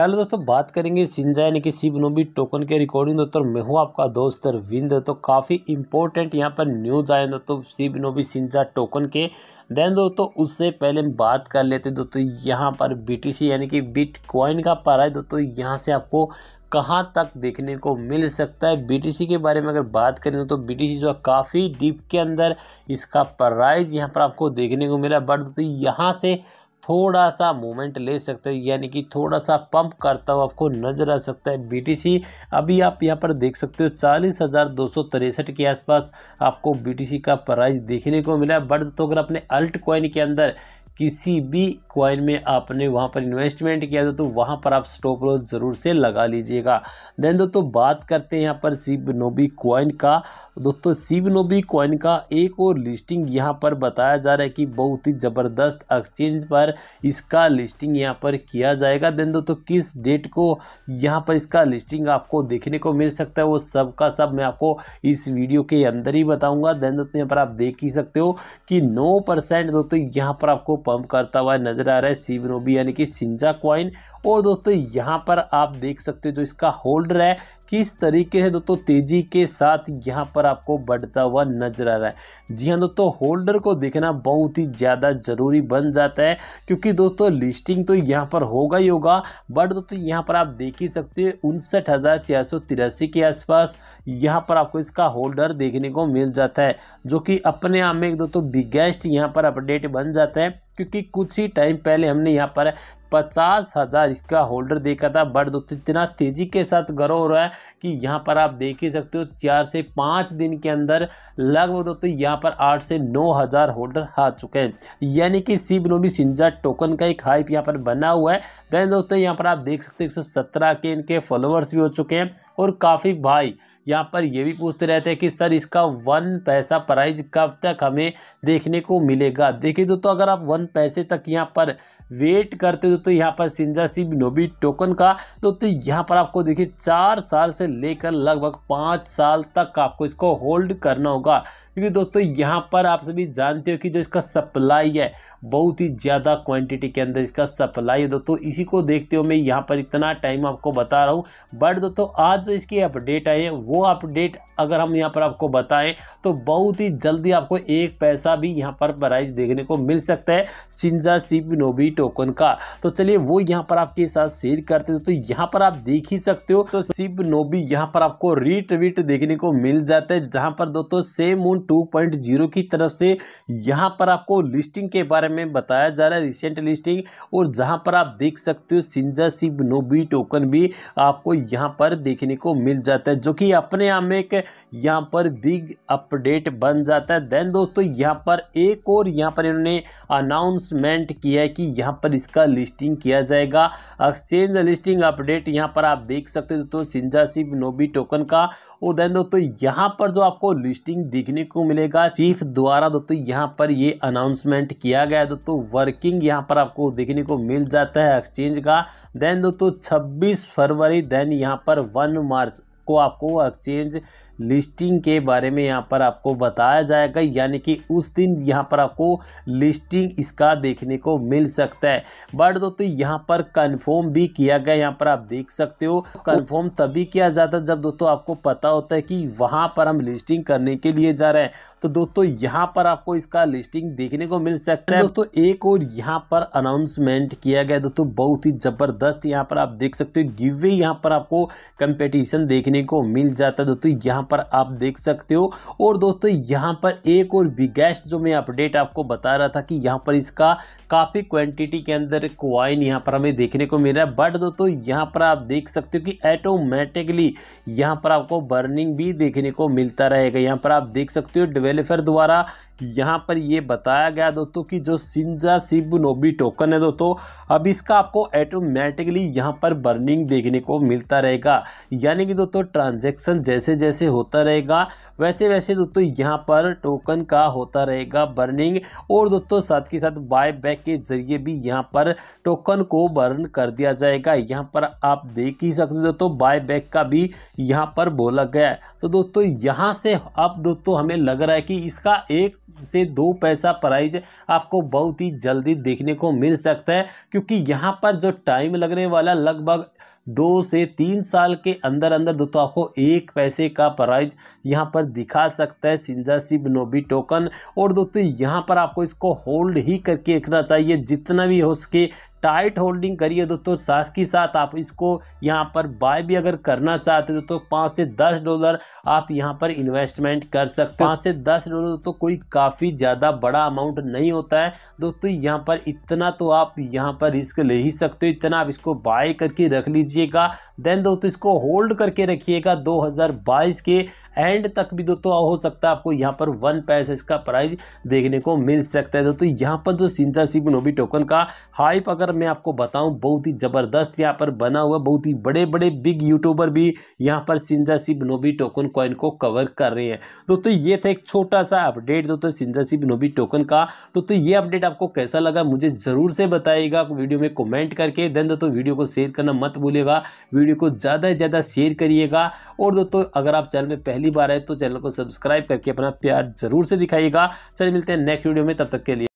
hello दोस्तों बात करेंगे सिंजा यानी कि शिव नोबी टोकन के रिकॉर्डिंग दोस्तों मैं हूं आपका दोस्त अरविंद तो काफ़ी इंपॉर्टेंट यहां पर न्यूज़ आए दोस्तों शिव नोबी सिंजा टोकन के देन दोस्तों उससे पहले हम बात कर लेते दोस्तों यहां पर बीटीसी यानी कि बिटकॉइन का प्राइस दोस्तों यहाँ से आपको कहाँ तक देखने को मिल सकता है बी के बारे में अगर बात करें तो बी जो है काफ़ी डीप के अंदर इसका प्राइज यहाँ पर आपको देखने को मिला बट दोस्तों यहाँ से थोड़ा सा मूवमेंट ले सकते हैं यानी कि थोड़ा सा पंप करता हुआ आपको नज़र आ सकता है बीटीसी अभी आप यहाँ पर देख सकते हो चालीस हज़ार दो सौ तिरसठ के आसपास आपको बीटीसी का प्राइस देखने को मिला है बट तो अगर अपने अल्ट कॉइन के अंदर किसी भी क्वाइन में आपने वहाँ पर इन्वेस्टमेंट किया तो, तो वहाँ पर आप स्टॉप लॉस ज़रूर से लगा लीजिएगा देन दोस्तों बात करते हैं यहाँ पर सीब नोबी क्वाइन का दोस्तों सिब नोबी क्वाइन का एक और लिस्टिंग यहाँ पर बताया जा रहा है कि बहुत ही ज़बरदस्त एक्सचेंज पर इसका लिस्टिंग यहाँ पर किया जाएगा देन दोस्तों किस डेट को यहाँ पर इसका लिस्टिंग आपको देखने को मिल सकता है वो सब का सब मैं आपको इस वीडियो के अंदर ही बताऊँगा देन दोस्तों यहाँ पर आप देख ही सकते हो कि नौ परसेंट दोस्तों यहाँ पर आपको पंप करता हुआ नजर आ रहा है सीबनोबी यानी कि सिंजा क्वाइन और दोस्तों यहाँ पर आप देख सकते हो जो इसका होल्डर है किस तरीके से दोस्तों तेज़ी के साथ यहाँ पर आपको बढ़ता हुआ नजर आ रहा है जी हाँ दोस्तों होल्डर को देखना बहुत ही ज़्यादा ज़रूरी बन जाता है क्योंकि दोस्तों लिस्टिंग तो यहाँ पर होगा ही होगा बट दोस्तों यहाँ पर आप देख ही सकते हो उनसठ के आसपास यहाँ पर आपको इसका होल्डर देखने को मिल जाता है जो कि अपने आप में दोस्तों बिगेस्ट यहाँ पर अपडेट बन जाता है क्योंकि कुछ ही टाइम पहले हमने यहाँ पर पचास हज़ार इसका होल्डर देखा था बट दोस्तों इतना तेज़ी के साथ ग्रो हो रहा है कि यहाँ पर आप देख ही सकते हो चार से पाँच दिन के अंदर लगभग दोस्तों यहाँ पर आठ से नौ हज़ार होल्डर आ चुके हैं यानी कि बनोबी सिंजा टोकन का एक हाइप यहाँ पर बना हुआ है देन दोस्तों यहाँ पर आप देख सकते हो एक के इनके फॉलोअर्स भी हो चुके हैं और काफ़ी भाई यहाँ पर ये भी पूछते रहते हैं कि सर इसका वन पैसा प्राइज कब तक हमें देखने को मिलेगा देखिए दोस्तों अगर आप वन पैसे तक यहाँ पर वेट करते हो तो यहाँ पर सिंजा सिब नोबी टोकन का तो, तो यहाँ पर आपको देखिए चार साल से लेकर लगभग पाँच साल तक आपको इसको होल्ड करना होगा क्योंकि दोस्तों यहाँ पर आप सभी जानते हो कि जो इसका सप्लाई है बहुत ही ज़्यादा क्वांटिटी के अंदर इसका सप्लाई है दोस्तों इसी को देखते हुए मैं यहाँ पर इतना टाइम आपको बता रहा हूँ बट दोस्तों आज जो इसकी अपडेट आई है वो अपडेट अगर हम यहाँ पर आपको बताएं तो बहुत ही जल्दी आपको एक पैसा भी यहाँ पर प्राइस देखने को मिल सकता है सिंजा सीपिनोबी टोकन का तो चलिए वो यहाँ पर आपके साथ शेयर करते हैं तो यहाँ पर आप देख ही सकते हो तो नोबी यहाँ पर आपको रीट्वीट देखने को मिल जाता है जहाँ पर दोस्तों सेम उन टू की तरफ से यहाँ पर आपको लिस्टिंग के बारे में बताया जा रहा है रिसेंट लिस्टिंग और जहां पर आप देख सकते हो सिंजा सिब नोबी टोकन भी आपको यहां पर देखने को मिल जाता है जो कि अपने आप में एक यहाँ पर बिग अपडेट बन जाता है देन दोस्तों यहाँ पर एक और यहाँ पर इन्होंने अनाउंसमेंट किया है कि यहाँ पर इसका लिस्टिंग किया जाएगा एक्सचेंज लिस्टिंग अपडेट यहाँ पर आप देख सकते हो दोस्तों सिंजा सिब नोबी टोकन का और देन दोस्तों यहाँ पर जो आपको लिस्टिंग देखने को मिलेगा चीफ द्वारा दोस्तों यहाँ पर ये अनाउंसमेंट किया गया गया है दोस्तों वर्किंग तो यहाँ पर आपको देखने को मिल जाता है एक्सचेंज का देन दोस्तों 26 फरवरी देन यहाँ पर 1 मार्च को आपको एक्सचेंज लिस्टिंग के बारे में यहाँ पर आपको बताया जाएगा यानी कि उस दिन यहाँ पर आपको लिस्टिंग इसका देखने को मिल सकता है बट दोस्तों यहाँ पर कन्फर्म भी किया गया यहाँ पर आप देख सकते हो कन्फर्म तभी किया जाता है जब दोस्तों आपको पता होता है कि वहाँ पर हम लिस्टिंग करने के लिए जा रहे हैं तो दोस्तों यहाँ पर आपको इसका लिस्टिंग देखने को मिल सकता है दोस्तों एक और यहाँ पर अनाउंसमेंट किया गया दोस्तों बहुत ही ज़बरदस्त यहाँ पर आप देख सकते हो गिवे यहाँ पर आपको कंपटीशन देखने को मिल जाता है दोस्तों यहाँ पर आप देख सकते हो और दोस्तों यहाँ पर एक और बिगेस्ट जो मैं अपडेट आपको बता रहा था कि यहाँ पर इसका काफ़ी क्वांटिटी के अंदर क्वाइन यहाँ पर हमें देखने को मिल रहा है बट दोस्तों यहाँ पर आप देख सकते हो कि ऐटोमेटिकली यहाँ पर आपको बर्निंग भी देखने को मिलता रहेगा यहाँ पर आप देख सकते हो डिवेलपर द्वारा यहाँ पर ये बताया गया दोस्तों कि जो सिंजा सिब नोबी टोकन है दोस्तों अब इसका आपको ऐटोमेटिकली यहाँ पर बर्निंग देखने को मिलता रहेगा यानी कि दोस्तों ट्रांजेक्शन जैसे जैसे हो होता रहेगा वैसे वैसे दोस्तों यहाँ पर टोकन का होता रहेगा बर्निंग और दोस्तों साथ के साथ बाय बैक के जरिए भी यहाँ पर टोकन को बर्न कर दिया जाएगा यहाँ पर आप देख ही सकते हो दोस्तों बाय बैक का भी यहाँ पर बोला गया है तो दोस्तों यहाँ से अब दोस्तों हमें लग रहा है कि इसका एक से दो पैसा प्राइज आपको बहुत ही जल्दी देखने को मिल सकता है क्योंकि यहाँ पर जो टाइम लगने वाला लगभग दो से तीन साल के अंदर अंदर दोस्तों आपको एक पैसे का प्राइज यहाँ पर दिखा सकता है सिंजा सिब नोबी टोकन और दोस्तों यहाँ पर आपको इसको होल्ड ही करके रखना चाहिए जितना भी हो सके टाइट होल्डिंग करिए दोस्तों साथ ही साथ आप इसको यहाँ पर बाय भी अगर करना चाहते हो तो पाँच से दस डॉलर आप यहाँ पर इन्वेस्टमेंट कर सकते हो पाँच से दस डॉलर तो कोई काफ़ी ज़्यादा बड़ा अमाउंट नहीं होता है दोस्तों यहाँ पर इतना तो आप यहाँ पर रिस्क ले ही सकते हो इतना आप इसको बाय करके रख लीजिएगा देन दोस्तों इसको होल्ड करके रखिएगा दो के एंड तक भी दोस्तों हो सकता है आपको यहाँ पर वन पैसे इसका प्राइस देखने को मिल सकता है दोस्तों यहाँ पर जो सिंचा नोबी टोकन का हाइप अगर मैं आपको बताऊँ बहुत ही ज़बरदस्त यहाँ पर बना हुआ बहुत ही बड़े बड़े बिग यूट्यूबर भी यहाँ पर सिंजा नोबी टोकन कॉइन को कवर कर रहे हैं दोस्तों ये था एक छोटा सा अपडेट दोस्तों सिंजा नोबी टोकन का दोस्तों ये अपडेट आपको कैसा लगा मुझे ज़रूर से बताइएगा वीडियो में कॉमेंट करके देन दोस्तों वीडियो को शेयर करना मत भूलेगा वीडियो को ज़्यादा से ज़्यादा शेयर करिएगा और दोस्तों अगर आप चैनल में पहले पहली बार है तो चैनल को सब्सक्राइब करके अपना प्यार जरूर से दिखाइएगा चलिए मिलते हैं नेक्स्ट वीडियो में तब तक के लिए